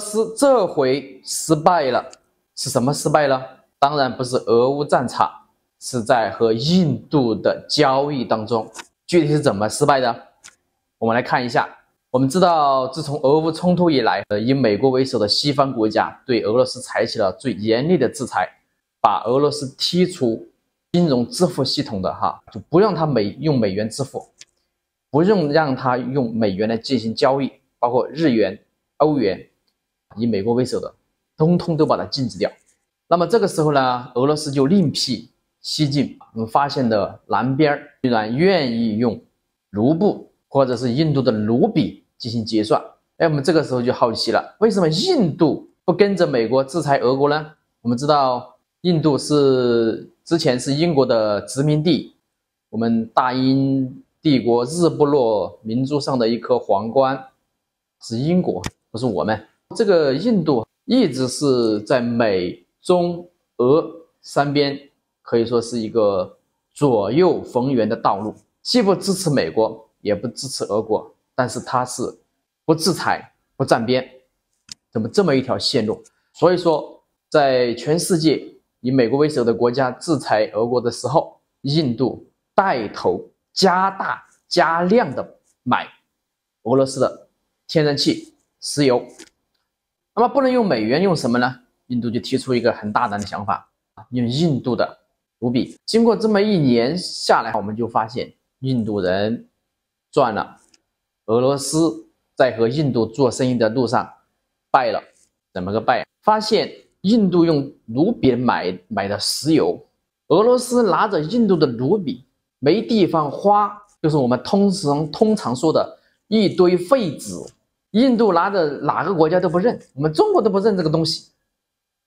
是这回失败了，是什么失败了？当然不是俄乌战场，是在和印度的交易当中。具体是怎么失败的？我们来看一下。我们知道，自从俄乌冲突以来，以美国为首的西方国家对俄罗斯采取了最严厉的制裁，把俄罗斯踢出金融支付系统的哈，就不让他美用美元支付，不用让他用美元来进行交易，包括日元、欧元。以美国为首的，通通都把它禁止掉。那么这个时候呢，俄罗斯就另辟蹊径。我们发现的南边居然愿意用卢布或者是印度的卢比进行结算。哎，我们这个时候就好奇了：为什么印度不跟着美国制裁俄国呢？我们知道，印度是之前是英国的殖民地，我们大英帝国日不落明珠上的一颗皇冠，是英国，不是我们。这个印度一直是在美中俄三边，可以说是一个左右逢源的道路，既不支持美国，也不支持俄国，但是它是不制裁、不站边，怎么这么一条线路？所以说，在全世界以美国为首的国家制裁俄国的时候，印度带头加大加量的买俄罗斯的天然气、石油。那么不能用美元，用什么呢？印度就提出一个很大胆的想法啊，用印度的卢比。经过这么一年下来，我们就发现印度人赚了，俄罗斯在和印度做生意的路上败了。怎么个败？发现印度用卢比买买的石油，俄罗斯拿着印度的卢比没地方花，就是我们通常通常说的一堆废纸。印度拿的哪个国家都不认，我们中国都不认这个东西，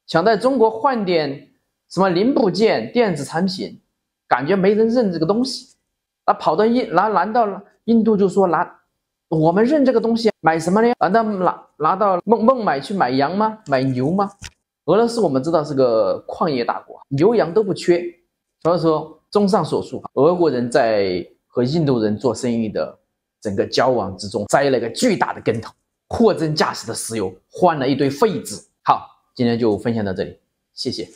想在中国换点什么零部件、电子产品，感觉没人认这个东西，那跑到印，那难道印度就说拿我们认这个东西买什么呢？难道拿拿到孟孟买去买羊吗？买牛吗？俄罗斯我们知道是个矿业大国，牛羊都不缺，所以说，综上所述，俄国人在和印度人做生意的。整个交往之中栽了个巨大的跟头，货真价实的石油换了一堆废纸。好，今天就分享到这里，谢谢。